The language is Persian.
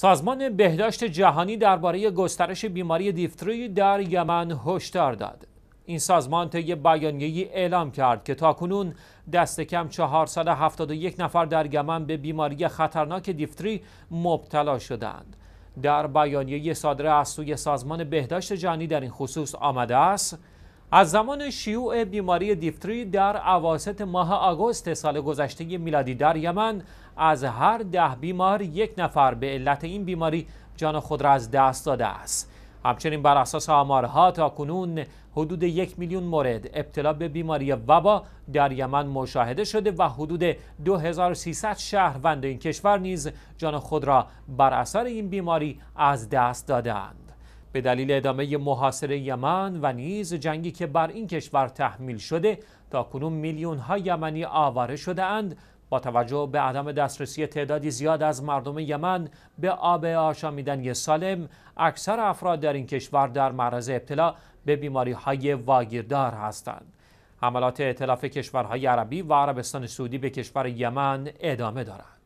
سازمان بهداشت جهانی درباره گسترش بیماری دیفتری در یمن هشدار داد. این سازمان طی بیانیه‌ای اعلام کرد که تاکنون دست کم 471 نفر در یمن به بیماری خطرناک دیفتری مبتلا شدند. در بیانیه صادره از سوی سازمان بهداشت جهانی در این خصوص آمده است از زمان شیوع بیماری دیفتری در اواسط ماه آگوست سال گذشته میلادی در یمن از هر ده بیمار یک نفر به علت این بیماری جان خود را از دست داده است همچنین بر اساس آمارها تا کنون حدود یک میلیون مورد ابتلا به بیماری وبا در یمن مشاهده شده و حدود 2300 شهروند این کشور نیز جان خود را بر اثر این بیماری از دست دادند به دلیل ادامه محاصره یمن و نیز جنگی که بر این کشور تحمیل شده تا کنون میلیون ها یمنی آواره شده اند با توجه به عدم دسترسی تعدادی زیاد از مردم یمن به آب آشامیدنی سالم اکثر افراد در این کشور در معرض ابتلا به بیماری های واگیردار هستند حملات اعتلاف کشورهای عربی و عربستان سعودی به کشور یمن ادامه دارد